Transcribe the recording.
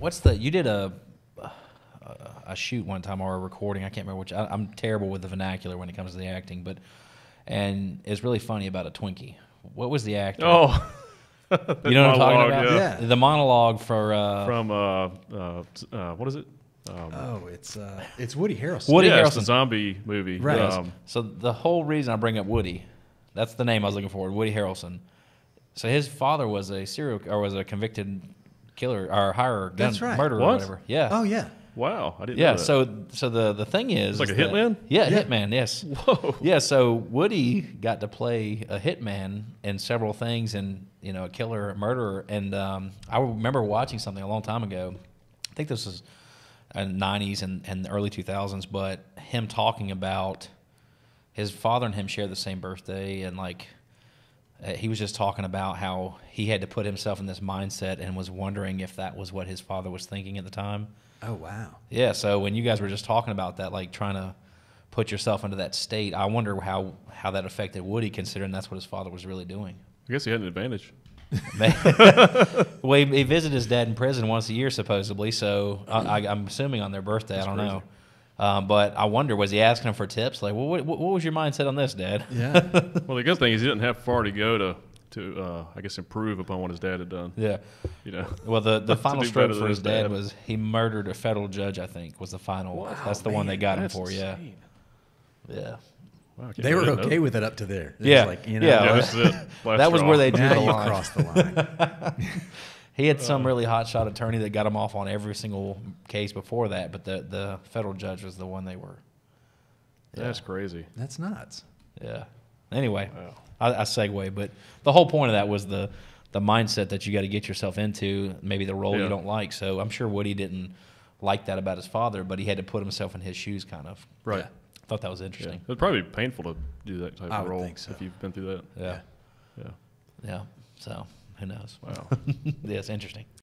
What's the? You did a a shoot one time or a recording. I can't remember which. I, am terrible with the vernacular when it comes to the acting, but and it's really funny about a Twinkie. What was the actor? Oh. you know what I'm talking about? Yeah. The monologue for uh, from uh, uh, uh what is it? Um, oh, it's uh, it's Woody Harrelson. Woody yeah, Harrelson, the zombie movie, right? Um, so the whole reason I bring up Woody, that's the name I was looking for, Woody Harrelson. So his father was a serial or was a convicted killer or hire gun right. murderer what? or whatever. Yeah. Oh yeah. Wow, I didn't. Yeah, so so the the thing is, it's like a that, hitman. yeah, yeah, hitman. Yes. Whoa. Yeah, so Woody got to play a hitman in several things, and you know, a killer, a murderer, and um, I remember watching something a long time ago. I think this was uh, '90s and and early 2000s, but him talking about his father and him share the same birthday, and like uh, he was just talking about how he had to put himself in this mindset and was wondering if that was what his father was thinking at the time. Oh wow. Yeah. So when you guys were just talking about that, like trying to put yourself into that state, I wonder how how that affected Woody, considering that's what his father was really doing. I guess he had an advantage. well, he, he visited his dad in prison once a year, supposedly. So I, am assuming on their birthday. That's I don't crazy. know. Um, but I wonder, was he asking him for tips? Like, well, what, what, was your mindset on this, Dad? Yeah. well, the good thing is he didn't have far to go to to uh, I guess improve upon what his dad had done. Yeah. You know. Well, the the final stroke for his, dad, dad, was he murdered a federal judge. I think was the final. Wow, that's the man, one they got him for. Insane. Yeah. Yeah. they were okay with it up to there. It yeah, like, you know, yeah. That was where they drew the line. Crossed the line. He had some uh. really hot shot attorney that got him off on every single case before that, but the the federal judge was the one they were. Yeah. That's crazy. That's nuts. Yeah. Anyway, wow. I, I segue, but the whole point of that was the the mindset that you got to get yourself into, maybe the role yeah. you don't like. So I'm sure Woody didn't like that about his father, but he had to put himself in his shoes, kind of. Right. Yeah. Thought that was interesting. Yeah. It'd probably be painful to do that type I of role so. if you've been through that. Yeah. Yeah. Yeah. So who knows? Wow. yes, interesting.